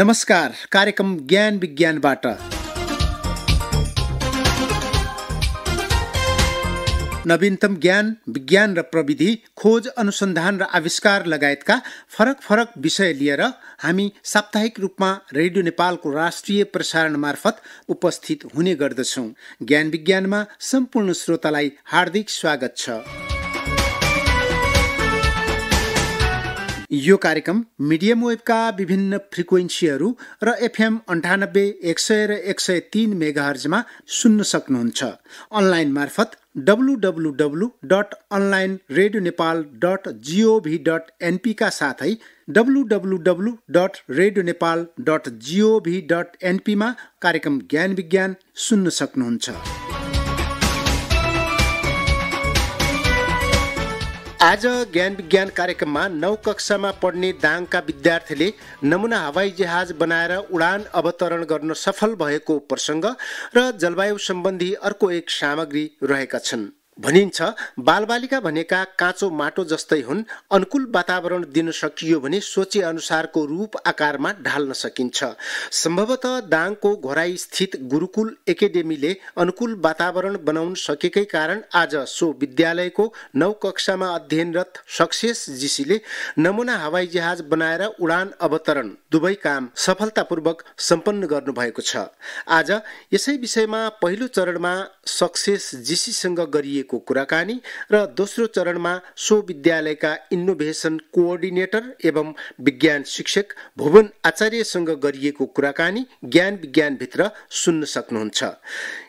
नमस्कार कार्यक्रम ज्ञान विज्ञानबाट नवीनतम ज्ञान विज्ञान र प्रविधि खोज अनुसन्धान र आविष्कार लगायतका फरक फरक विषय लिएर हामी साप्ताहिक रूपमा रेडियो नेपालको राष्ट्रिय प्रसारण मार्फत उपस्थित हुने गर्दछौँ ज्ञान विज्ञानमा सम्पूर्ण श्रोतालाई हार्दिक स्वागत छ यो कार्यक्रम मिडियम वेबका विभिन्न फ्रिक्वेन्सीहरू र एफएम अन्ठानब्बे एक सय र एक सय तिन मेगाहरजमा सुन्न सक्नुहुन्छ अनलाइन मार्फत W W W dot online radio Nepal dot G O V dot एनपीका साथै W W W dot radio Nepal dot G O V dot एनपीमा कार्यक्रम ज्ञान विज्ञान सुन्न सक्नुहुन्छ आज ज्ञान विज्ञान कार्यक्रममा नौ कक्षामा पढ्ने दाङका विद्यार्थीले नमुना हवाई जहाज बनाएर उडान अवतरण गर्न सफल भएको प्रसङ्ग र जलवायु सम्बन्धी अर्को एक सामग्री रहेका छन् भनिन्छ बालबालिका भनेका काँचो माटो जस्तै हुन् अनुकूल वातावरण दिन सकियो भने सोचे अनुसारको रूप आकारमा ढाल्न सकिन्छ सम्भवतः दाङको घोराई स्थित गुरुकुल एकाडेमीले अनुकूल वातावरण बनाउन सकेकै कारण आज सो विद्यालयको नौ कक्षामा अध्ययनरत सक्सेस जीसीले नमुना जहाज बनाएर उडान अवतरण दुवै काम सफलतापूर्वक सम्पन्न गर्नुभएको छ आज यसै विषयमा पहिलो चरणमा सक्सेस जीसीसँग गरिएको गरिएको कुराकानी र दोस्रो चरणमा सो विद्यालयका इनोभेसन कोअर्डिनेटर एवं विज्ञान शिक्षक भुवन आचार्यसँग गरिएको कुराकानी ज्ञान विज्ञानभित्र सुन्न सक्नुहुन्छ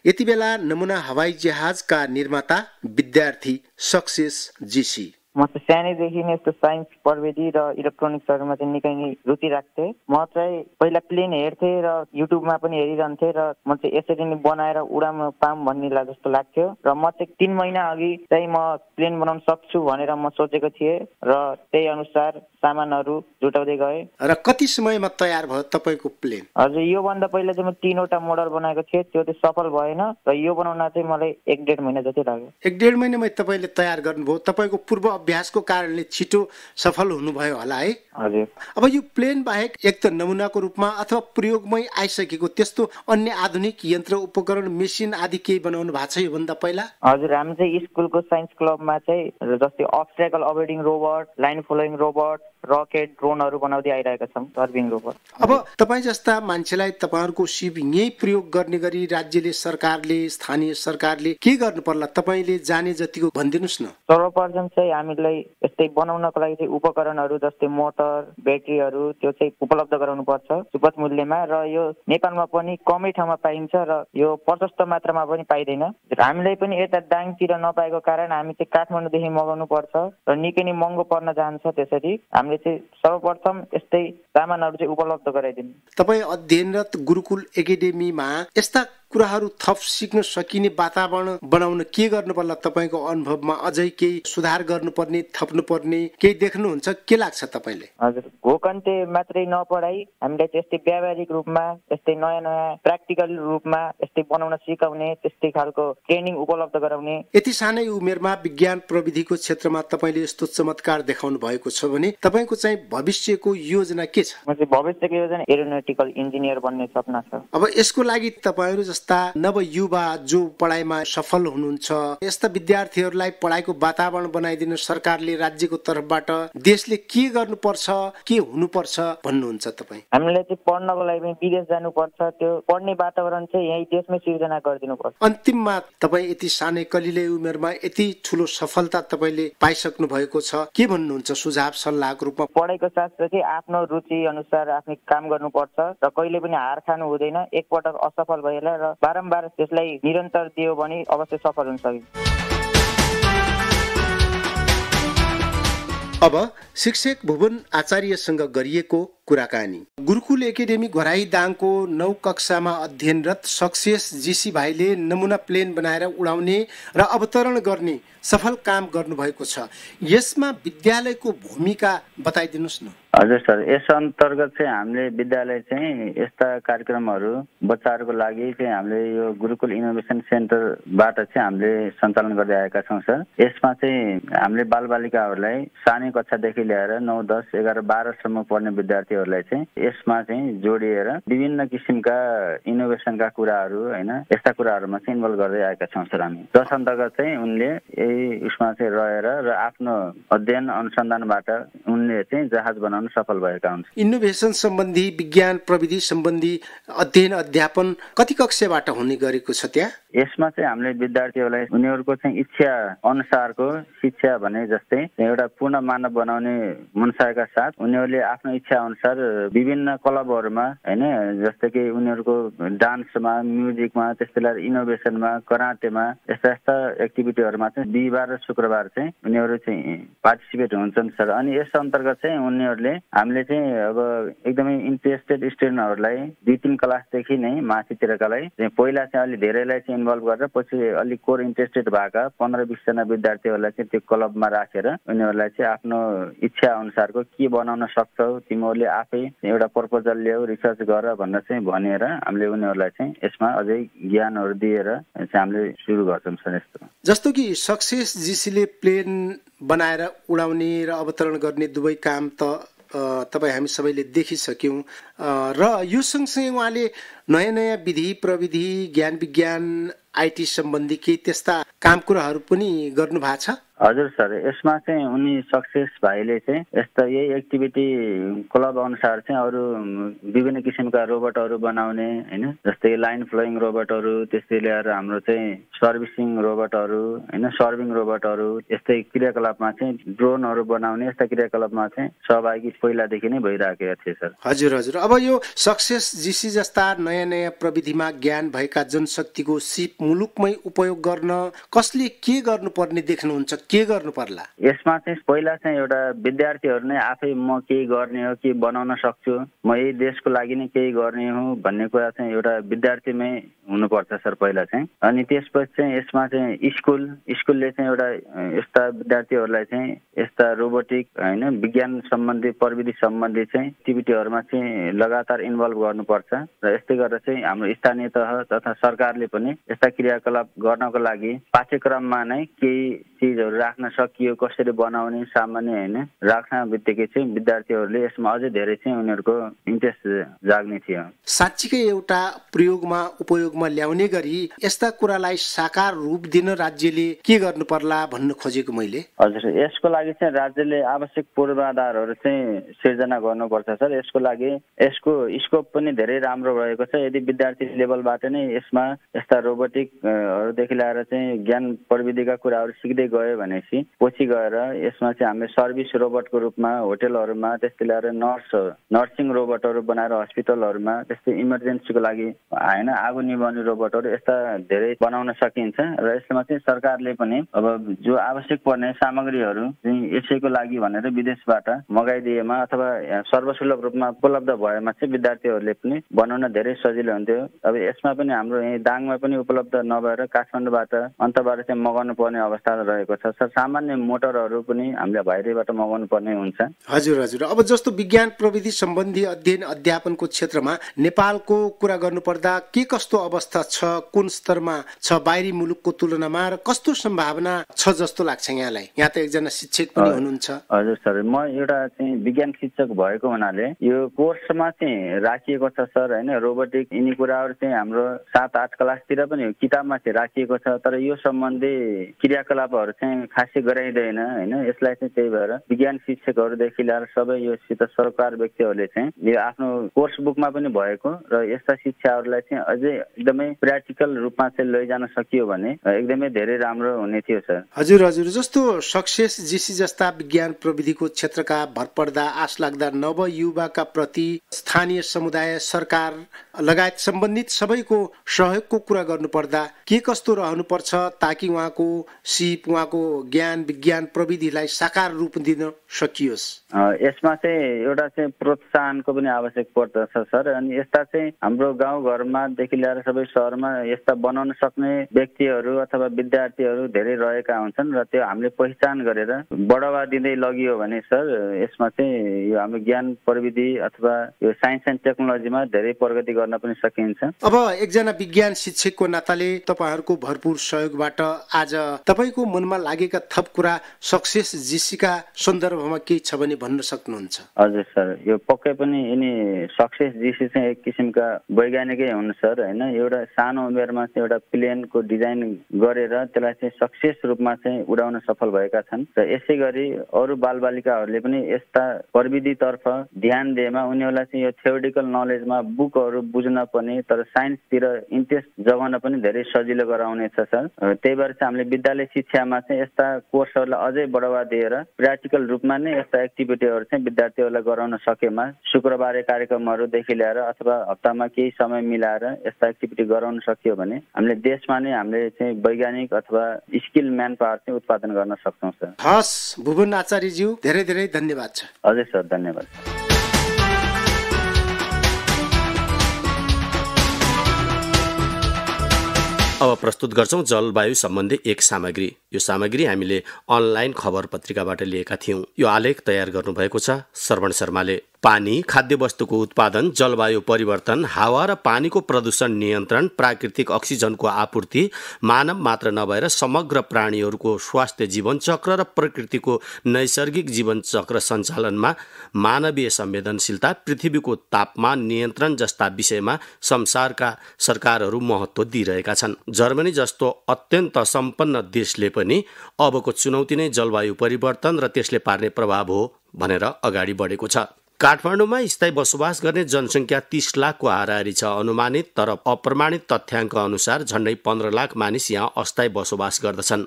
यति बेला नमुना हवाई जहाजका निर्माता विद्यार्थी सक्सेस जीसी म त सानैदेखि नै यस्तो साइन्स प्रविधि र इलेक्ट्रोनिक्सहरूमा चाहिँ निकै नै रुचि राख्थेँ म चाहिँ पहिला प्लेन हेर्थेँ र युट्युबमा पनि हेरिरहन्थेँ र म चाहिँ यसरी नै बनाएर उडाउन पाऊँ भन्ने जस्तो लाग्थ्यो र म चाहिँ तिन महिना अघि चाहिँ म प्लेन बनाउन सक्छु भनेर म सोचेको थिएँ र त्यही अनुसार सामानहरू जुटाउँदै गए र कति समयमा तयार भयो तपाईँको प्लेन हजुर भन्दा पहिला चाहिँ म तिनवटा मोडल बनाएको थिएँ त्यो चाहिँ सफल भएन र यो बनाउन चाहिँ मलाई एक डेढ महिना जति लाग्यो एक डेढ महिनामा तपाईँले तयार गर्नुभयो तपाईँको पूर्व अभ्यासको कारणले छिटो सफल हुनुभयो होला है हजुर अब यो प्लेन बाहेक एक त नमुनाको रूपमा अथवा प्रयोगमै आइसकेको त्यस्तो अन्य आधुनिक यन्त्र उपकरण मेसिन आदि केही बनाउनु भएको छ योभन्दा पहिला हजुर हामी चाहिँ स्कुलको साइन्स क्लबमा चाहिँ जस्तै obstacle avoiding robot line following robot rocket ड्रोनहरू बनाउँदै आइरहेका छौँ सर्भिङ रोबोट अब तपाईँ जस्ता मान्छेलाई तपाईँहरूको सिप यहीँ प्रयोग गर्ने गरी राज्यले सरकारले स्थानीय सरकारले के गर्नु पर्ला तपाईँले जाने जतिको भनिदिनुहोस् न सर्वप्रथम चाहिँ हामीलाई यस्तै बनाउनको लागि चाहिँ उपकरणहरू जस्तै मोटर ब्याट्रीहरू त्यो चाहिँ उपलब्ध गराउनु पर्छ सुपथ मूल्यमा र यो नेपालमा पनि कमै ठाउँमा पाइन्छ र यो प्रशस्त मात्रामा पनि पाइँदैन हामीलाई पनि यता दाङतिर नपाएको कारण हामी चाहिँ काठमाडौँदेखि मगाउनु पर्छ र निकै नै महँगो पर्न जान्छ त्यसरी हामी हामीले चाहिँ सर्वप्रथम यस्तै सामानहरू चाहिँ उपलब्ध गराइदिनु तपाईँ अध्ययनरत गुरुकुल एकाडेमीमा यस्ता कुराहरू थप सिक्न सकिने वातावरण बनाउन के गर्नु पर्ला तपाईँको अनुभवमा अझै केही सुधार गर्नुपर्ने थप्नुपर्ने केही देख्नुहुन्छ के लाग्छ तपाईँले हजुर घोकन्ते मात्रै नपढाई हामीलाई त्यस्तै व्यावहारिक रूपमा त्यस्तै नयाँ नयाँ प्र्याक्टिकल रूपमा त्यस्तै बनाउन सिकाउने त्यस्तै खालको ट्रेनिङ उपलब्ध गराउने यति सानै उमेरमा विज्ञान प्रविधिको क्षेत्रमा तपाईँले यस्तो चमत्कार देखाउनु भएको छ भने तपाईँको चाहिँ भविष्यको योजना के छ भविष्यको योजना एरोनोटिकल इन्जिनियर बन्ने सपना छ अब यसको लागि तपाईँहरू जस्ता नवयुवा जो पढाइमा सफल हुनुहुन्छ यस्ता विद्यार्थीहरूलाई पढाइको वातावरण बनाइदिन सरकारले राज्यको तर्फबाट देशले के गर्नुपर्छ के हुनुपर्छ भन्नुहुन्छ तपाईँ हामीले चाहिँ पढ्नको लागि विदेश जानुपर्छ त्यो पढ्ने वातावरण चाहिँ यही देशमै सिर्जना पर्छ अन्तिममा तपाईँ यति सानै कलिले उमेरमा यति ठुलो सफलता तपाईँले पाइसक्नु भएको छ के भन्नुहुन्छ सुझाव सल्लाहको रूपमा पढाइको शास्त्र चाहिँ आफ्नो रुचि अनुसार आफ्नो काम गर्नुपर्छ र कहिले पनि हार खानु हुँदैन एकपटक असफल भएर र बारम्बार त्यसलाई निरन्तर दियो भने अवश्य सफल हुन सकिन्छ अब शिक्षक भुवन आचार्यसँग गरिएको कुराकानी गुरुकुल एकाडेमी घराई दाङको नौ कक्षामा अध्ययनरत सक्सेस जीसी भाइले नमुना प्लेन बनाएर उडाउने र अवतरण गर्ने सफल काम गर्नुभएको छ यसमा विद्यालयको भूमिका बताइदिनुहोस् न हजुर सर यस अन्तर्गत चाहिँ हामीले विद्यालय चाहिँ यस्ता कार्यक्रमहरू बच्चाहरूको लागि चाहिँ हामीले यो गुरुकुल इनोभेसन सेन्टरबाट चाहिँ हामीले सञ्चालन गर्दै आएका छौँ सर यसमा चाहिँ हामीले बालबालिकाहरूलाई सानै कक्षादेखि ल्याएर नौ दस एघार बाह्रसम्म पढ्ने विद्यार्थी साथीहरूलाई चाहिँ यसमा चाहिँ जोडिएर विभिन्न किसिमका इनोभेसनका कुराहरू होइन यस्ता कुराहरूमा चाहिँ इन्भल्भ गर्दै आएका छौँ सर हामी अन्तर्गत चाहिँ उनले यही उसमा चाहिँ रहेर र आफ्नो अध्ययन अनुसन्धानबाट उनले चाहिँ जहाज बनाउन सफल भएका हुन् इनोभेसन सम्बन्धी विज्ञान प्रविधि सम्बन्धी अध्ययन अध्यापन कति कक्षबाट हुने गरेको छ त्यहाँ यसमा चाहिँ हामीले विद्यार्थीहरूलाई उनीहरूको चाहिँ इच्छा अनुसारको शिक्षा भने जस्तै एउटा पूर्ण मानव बनाउने मनसायका साथ उनीहरूले आफ्नो इच्छा अनुसार अनुसार विभिन्न क्लबहरूमा होइन जस्तै कि उनीहरूको डान्समा म्युजिकमा त्यस्तै लगाएर इनोभेसनमा कराटेमा यस्ता यस्ता एक्टिभिटीहरूमा चाहिँ बिहिबार र शुक्रबार चाहिँ उनीहरू चाहिँ पार्टिसिपेट हुन्छन् सर अनि यस अन्तर्गत चाहिँ उनीहरूले हामीले चाहिँ अब एकदमै इन्ट्रेस्टेड स्टुडेन्टहरूलाई दुई तिन क्लासदेखि नै माथितिरकालाई चाहिँ पहिला चाहिँ अलिक धेरैलाई चाहिँ इन्भल्भ गरेर पछि अलिक कोर इन्ट्रेस्टेड भएका पन्ध्र बिसजना विद्यार्थीहरूलाई चाहिँ त्यो क्लबमा राखेर उनीहरूलाई चाहिँ आफ्नो इच्छा अनुसारको के बनाउन सक्छौ तिमीहरूले आफै एउटा प्रपोजल ल्याऊ रिसर्च गर भनेर चाहिँ भनेर हामीले उनीहरूलाई चाहिँ यसमा अझै ज्ञानहरू दिएर चाहिँ हामीले सुरु गर्छौँ सर यस्तो जस्तो कि सक्सेस जिसीले प्लेन बनाएर उडाउने र अवतरण गर्ने दुवै काम त तपाईँ हामी सबैले देखिसक्यौँ र यो सँगसँगै उहाँले नयाँ नयाँ विधि प्रविधि ज्ञान विज्ञान आइटी सम्बन्धी केही त्यस्ता काम कुराहरू पनि गर्नु भएको छ हजुर सर यसमा चाहिँ उनी सक्सेस भाइले चाहिँ यस्तो यही एक्टिभिटी क्लब अनुसार चाहिँ अरू विभिन्न किसिमका रोबोटहरू बनाउने होइन जस्तै लाइन फ्लोइङ रोबोटहरू त्यस्तै ल्याएर हाम्रो चाहिँ सर्भिसिङ रोबोटहरू होइन सर्भिङ रोबोटहरू यस्तै क्रियाकलापमा चाहिँ ड्रोनहरू बनाउने यस्ता क्रियाकलापमा चाहिँ सहभागी पहिलादेखि नै भइरहेको थिए सर हजुर हजुर अब यो सक्सेस जिसी जस्ता नयाँ नयाँ प्रविधिमा ज्ञान भएका जनशक्तिको सिप मुलुकमै उपयोग गर्न कसले के गर्नुपर्ने देख्नुहुन्छ के गर्नु पर्ला यसमा चाहिँ पहिला चाहिँ एउटा विद्यार्थीहरू नै आफै म केही गर्ने हो के बनाउन सक्छु म यही देशको लागि नै केही गर्ने हो भन्ने कुरा चाहिँ एउटा विद्यार्थीमै हुनुपर्छ सर पहिला चाहिँ अनि त्यसपछि चाहिँ यसमा चाहिँ स्कुल स्कुलले चाहिँ एउटा यस्ता विद्यार्थीहरूलाई चाहिँ यस्ता रोबोटिक होइन विज्ञान सम्बन्धी प्रविधि सम्बन्धी चाहिँ एक्टिभिटीहरूमा चाहिँ लगातार इन्भल्भ गर्नुपर्छ र यस्तै गरेर चाहिँ हाम्रो स्थानीय तह तथा सरकारले पनि यस्ता क्रियाकलाप गर्नको लागि पाठ्यक्रममा नै केही चिजहरू राख्न सकियो कसरी बनाउने सामान्य होइन राख्न बित्तिकै चाहिँ विद्यार्थीहरूले यसमा अझै धेरै चाहिँ उनीहरूको इन्ट्रेस्ट जाग्ने थियो साँच्चीकै एउटा प्रयोगमा उपयोगमा ल्याउने गरी यस्ता कुरालाई साकार रूप दिन राज्यले के गर्नु पर्ला भन्नु खोजेको मैले हजुर यसको लागि चाहिँ राज्यले आवश्यक पूर्वाधारहरू चाहिँ सिर्जना गर्नुपर्छ सर यसको लागि यसको स्कोप पनि धेरै राम्रो रहेको छ यदि विद्यार्थी लेभलबाट नै यसमा यस्ता रोबोटिकहरूदेखि ल्याएर चाहिँ ज्ञान प्रविधिका कुराहरू सिक्दै गयो भनेपछि पछि गएर यसमा चाहिँ हामीले सर्भिस रोबोटको रूपमा होटेलहरूमा त्यस्तै ल्याएर नर्स नर्सिङ रोबोटहरू बनाएर हस्पिटलहरूमा त्यस्तै इमर्जेन्सीको लागि होइन आगो निभाउने रोबोटहरू यस्ता धेरै बनाउन सकिन्छ र यसमा चाहिँ सरकारले पनि अब जो आवश्यक पर्ने सामग्रीहरू यसैको लागि भनेर विदेशबाट मगाइदिएमा अथवा सर्वसुलभ रूपमा उपलब्ध भएमा चाहिँ विद्यार्थीहरूले पनि बनाउन धेरै सजिलो हुन्थ्यो अब यसमा पनि हाम्रो यहीँ दाङमा पनि उपलब्ध नभएर काठमाडौँबाट अन्तबाट चाहिँ मगाउनु पर्ने अवस्था रहेछ रहेको छ सर सामान्य मोटरहरू पनि हामीले बाहिरबाट मगाउनु पर्ने हुन्छ हजुर हजुर अब जस्तो विज्ञान प्रविधि सम्बन्धी अध्ययन अध्यापनको क्षेत्रमा नेपालको कुरा गर्नुपर्दा के कस्तो अवस्था छ कुन स्तरमा छ बाहिरी मुलुकको तुलनामा र कस्तो सम्भावना छ जस्तो लाग्छ यहाँलाई यहाँ त एकजना शिक्षक पनि हुनुहुन्छ हजुर सर म एउटा चाहिँ विज्ञान शिक्षक भएको हुनाले यो कोर्समा चाहिँ राखिएको छ सर होइन रोबोटिक यिनी कुराहरू चाहिँ हाम्रो सात आठ क्लासतिर पनि किताबमा चाहिँ राखिएको छ तर यो सम्बन्धी क्रियाकलापहरू कुराहरू चाहिँ खासै गराइँदैन होइन यसलाई चाहिँ त्यही भएर विज्ञान शिक्षकहरूदेखि लिएर सबै योसित सरकार व्यक्तिहरूले चाहिँ यो आफ्नो कोर्स बुकमा पनि भएको र यस्ता शिक्षाहरूलाई चाहिँ अझै एकदमै प्र्याक्टिकल रूपमा चाहिँ लैजान सकियो भने एकदमै धेरै राम्रो हुने थियो सर हजुर हजुर जस्तो सक्सेस जिसी जस्ता विज्ञान प्रविधिको क्षेत्रका भरपर्दा आश लाग्दा नवयुवाका प्रति स्थानीय समुदाय सरकार लगायत सम्बन्धित सबैको सहयोगको कुरा गर्नुपर्दा के कस्तो रहनुपर्छ ताकि उहाँको सिप उहाँको ज्ञान विज्ञान प्रविधिलाई साकार रूप दिन सकियोस् यसमा चाहिँ एउटा चाहिँ प्रोत्साहनको पनि आवश्यक पर्दछ सर अनि यस्ता चाहिँ हाम्रो गाउँ घरमादेखि ल्याएर सबै सहरमा यस्ता बनाउन सक्ने व्यक्तिहरू अथवा विद्यार्थीहरू धेरै रहेका हुन्छन् र त्यो हामीले पहिचान गरेर बढावा दिँदै लगियो भने सर यसमा चाहिँ यो हाम्रो ज्ञान प्रविधि अथवा यो साइन्स एन्ड टेक्नोलोजीमा धेरै प्रगति गर्न पनि सकिन्छ अब एकजना विज्ञान शिक्षकको नाताले तपाईँहरूको भरपूर सहयोगबाट आज तपाईँको मनमा मनमा लागेका थप कुरा सक्सेस जीसीका सन्दर्भमा केही छ भने भन्न सक्नुहुन्छ हजुर सर यो पक्कै पनि यिनी सक्सेस जीसी चाहिँ एक किसिमका वैज्ञानिकै हुन् सर होइन एउटा सानो उमेरमा चाहिँ एउटा प्लेनको डिजाइन गरेर त्यसलाई चाहिँ सक्सेस रूपमा चाहिँ उडाउन सफल भएका छन् र यसै गरी अरू बालबालिकाहरूले पनि यस्ता प्रविधितर्फ ध्यान दिएमा उनीहरूलाई चाहिँ यो थ्योरिटिकल नलेजमा बुकहरू बुझ्न पनि तर साइन्सतिर इन्ट्रेस्ट जगाउन पनि धेरै सजिलो गराउनेछ सर त्यही भएर चाहिँ हामीले विद्यालय शिक्षामा स्कुलमा चाहिँ यस्ता कोर्सहरूलाई अझै बढावा दिएर प्र्याक्टिकल रूपमा नै यस्ता एक्टिभिटीहरू चाहिँ विद्यार्थीहरूलाई गराउन सकेमा शुक्रबारे कार्यक्रमहरूदेखि ल्याएर अथवा हप्तामा केही समय मिलाएर यस्ता एक्टिभिटी गराउन सकियो भने हामीले देशमा नै हामीले चाहिँ वैज्ञानिक अथवा स्किल म्यान पावर चाहिँ उत्पादन गर्न सक्छौँ सर हस् भुवन आचार्यज्यू धेरै धेरै धन्यवाद छ हजुर सर धन्यवाद अब प्रस्तुत गर्छौँ जलवायु सम्बन्धी एक सामग्री यो सामग्री हामीले अनलाइन खबर पत्रिकाबाट लिएका थियौँ यो आलेख तयार गर्नुभएको छ श्रवण शर्माले पानी खाद्यवस्तुको उत्पादन जलवायु परिवर्तन हावा र पानीको प्रदूषण नियन्त्रण प्राकृतिक अक्सिजनको आपूर्ति मानव मात्र नभएर समग्र प्राणीहरूको स्वास्थ्य जीवनचक्र र प्रकृतिको नैसर्गिक जीवनचक्र सञ्चालनमा मानवीय संवेदनशीलता पृथ्वीको तापमान नियन्त्रण जस्ता विषयमा संसारका सरकारहरू महत्त्व दिइरहेका छन् जर्मनी जस्तो अत्यन्त सम्पन्न देशले पनि अबको चुनौती नै जलवायु परिवर्तन र त्यसले पार्ने प्रभाव हो भनेर अगाडि बढेको छ काठमाडौँमा स्थायी बसोबास गर्ने जनसङ्ख्या तीस लाखको हाराहारी छ अनुमानित तर अप्रमाणित तथ्याङ्क अनुसार झन्डै पन्ध्र लाख मानिस यहाँ अस्थायी बसोबास गर्दछन्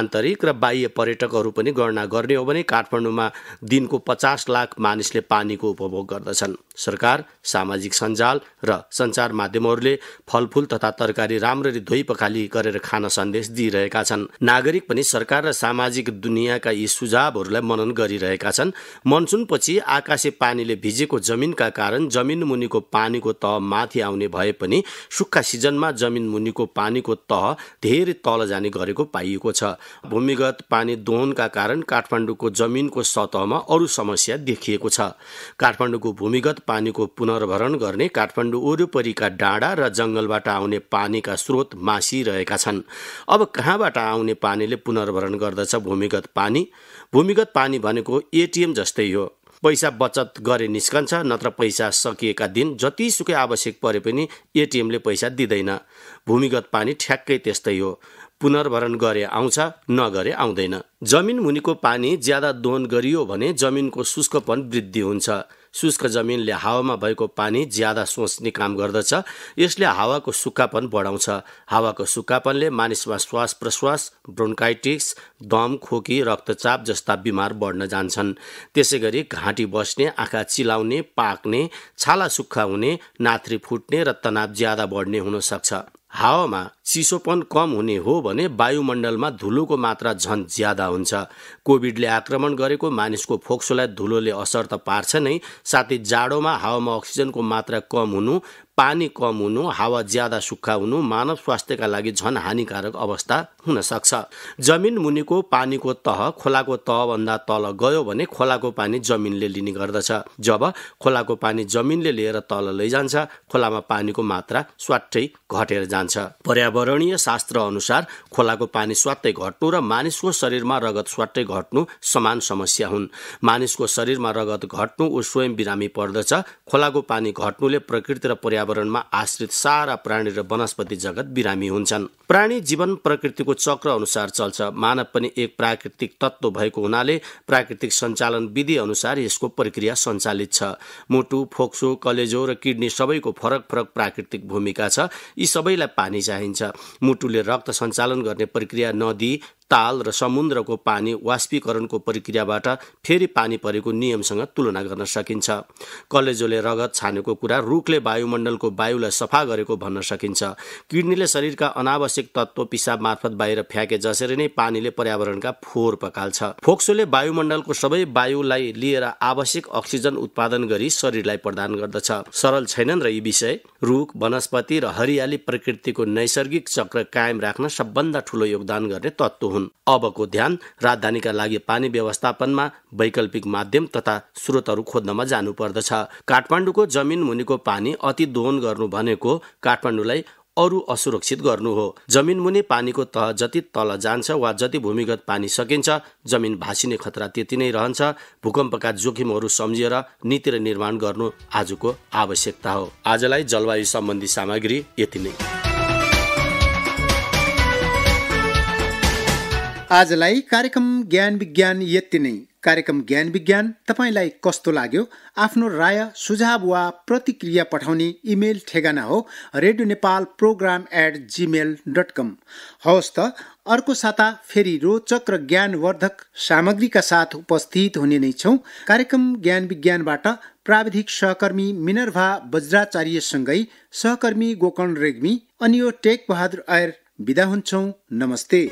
आन्तरिक र बाह्य पर्यटकहरू पनि गणना गर्ने हो भने काठमाडौँमा दिनको पचास लाख मानिसले पानीको उपभोग गर्दछन् सरकार सामाजिक सञ्जाल र सञ्चार माध्यमहरूले फलफुल तथा तरकारी राम्ररी धोइ पखाली गरेर खान सन्देश दिइरहेका छन् नागरिक पनि सरकार र सामाजिक दुनियाँका यी सुझावहरूलाई मनन गरिरहेका छन् मनसुनपछि आकाशे पानीले भिजेको जमिनका कारण जमिन मुनिको पानीको तह माथि आउने भए पनि सुक्खा सिजनमा जमिन मुनिको पानीको तह धेरै तल जाने गरेको पाइएको छ भूमिगत पानी दोहनका कारण काठमाडौँको जमिनको सतहमा अरू समस्या देखिएको छ काठमाडौँको भूमिगत पानीको पुनर्भरण गर्ने काठमाडौँ वरिपरिका डाँडा र जङ्गलबाट आउने पानीका स्रोत मासिरहेका छन् अब कहाँबाट आउने पानीले पुनर्भरण गर्दछ भूमिगत पानी भूमिगत पानी भनेको एटिएम जस्तै हो पैसा बचत गरे निस्कन्छ नत्र पैसा सकिएका दिन जतिसुकै आवश्यक परे पनि एटिएमले पैसा दिँदैन भूमिगत पानी ठ्याक्कै त्यस्तै हो पुनर्भरण गरे आउँछ नगरे आउँदैन जमिन मुनिको पानी ज्यादा दोहन गरियो भने जमिनको शुष्कपन वृद्धि हुन्छ शुष्क जमिनले हावामा भएको पानी ज्यादा सोच्ने काम गर्दछ यसले हावाको सुक्खापन बढाउँछ हावाको सुक्खापनले मानिसमा श्वास प्रश्वास ब्रोन्काइटिस दम खोकी रक्तचाप जस्ता बिमार बढ्न जान्छन् त्यसै गरी घाँटी बस्ने आँखा चिलाउने पाक्ने छाला सुक्खा हुने नाथ्री फुट्ने र तनाव ज्यादा बढ्ने हुनसक्छ हावामा चिसोपन कम हुने हो भने वायुमण्डलमा धुलोको मात्रा झन् ज्यादा हुन्छ कोभिडले आक्रमण गरेको मानिसको फोक्सोलाई धुलोले असर त पार्छ नै साथै जाडोमा हावामा अक्सिजनको मात्रा कम हुनु पानी कम हुनु हावा ज्यादा सुक्खा हुनु मानव स्वास्थ्यका लागि झन हानिकारक अवस्था हुन सक्छ जमिन मुनिको पानीको तह खोलाको तहभन्दा तल गयो भने खोलाको पानी जमिनले लिने गर्दछ जब खोलाको पानी जमिनले लिएर तल लैजान्छ खोलामा पानीको मात्रा स्वाट्टै घटेर जान्छ पर्यावरणीय शास्त्र अनुसार खोलाको पानी स्वात्तै घट्नु र मानिसको शरीरमा रगत स्वाट्टै घट्नु समान समस्या हुन् मानिसको शरीरमा रगत घट्नु ऊ स्वयं बिरामी पर्दछ खोलाको पानी घट्नुले प्रकृति र पर्यावरण वातावरणमा आश्रित सारा प्राणी र वनस्पति जगत बिरामी हुन्छन् प्राणी जीवन प्रकृतिको चक्र अनुसार चल्छ मानव पनि एक प्राकृतिक तत्त्व भएको हुनाले प्राकृतिक सञ्चालन विधि अनुसार यसको प्रक्रिया सञ्चालित छ मुटु फोक्सो कलेजो र किडनी सबैको फरक फरक प्राकृतिक भूमिका छ यी सबैलाई पानी चाहिन्छ मुटुले रक्त सञ्चालन गर्ने प्रक्रिया नदी ताल र समुद्रको पानी वाष्पीकरणको प्रक्रियाबाट फेरि पानी परेको नियमसँग तुलना गर्न सकिन्छ कलेजोले रगत छानेको कुरा रुखले वायुमण्डलको वायुलाई सफा गरेको भन्न सकिन्छ किडनीले शरीरका अनावश्यक तत्त्व पिसाब मार्फत बाहिर फ्याँके जसरी नै पानीले पर्यावरणका फोहोर पकाल्छ फोक्सोले वायुमण्डलको सबै वायुलाई लिएर आवश्यक अक्सिजन उत्पादन गरी शरीरलाई प्रदान गर्दछ सरल छैनन् र यी विषय रुख वनस्पति र हरियाली प्रकृतिको नैसर्गिक चक्र कायम राख्न सबभन्दा ठुलो योगदान गर्ने तत्त्व हुन् अबको ध्यान राजधानीका लागि पानी व्यवस्थापनमा वैकल्पिक माध्यम तथा स्रोतहरू खोज्नमा जानुपर्दछ काठमाडौँको जमिन मुनिको पानी अति दोहन गर्नु भनेको काठमाडौँलाई अरू असुरक्षित गर्नु हो जमिन मुनि पानीको तह जति तल जान्छ वा जति भूमिगत पानी सकिन्छ जमिन भासिने खतरा त्यति नै रहन्छ भूकम्पका जोखिमहरू सम्झिएर नीति र निर्माण गर्नु आजको आवश्यकता हो आजलाई जलवायु सम्बन्धी सामग्री यति नै आजलाई कार्यक्रम ज्ञान विज्ञान यति नै कार्यक्रम ज्ञान विज्ञान तपाईँलाई कस्तो लाग्यो आफ्नो राय सुझाव वा प्रतिक्रिया पठाउने इमेल ठेगाना हो radio Nepal program at Gmail dot com हवस् त अर्को साता फेरि रोचक र ज्ञानवर्धक सामग्रीका साथ उपस्थित हुने नै छौँ कार्यक्रम ज्ञान विज्ञानबाट प्राविधिक सहकर्मी मिनर्भा वज्राचार्यसँगै सहकर्मी गोकर्ण रेग्मी अनि यो टेक बहादुर आयर बिदा हुन्छौँ नमस्ते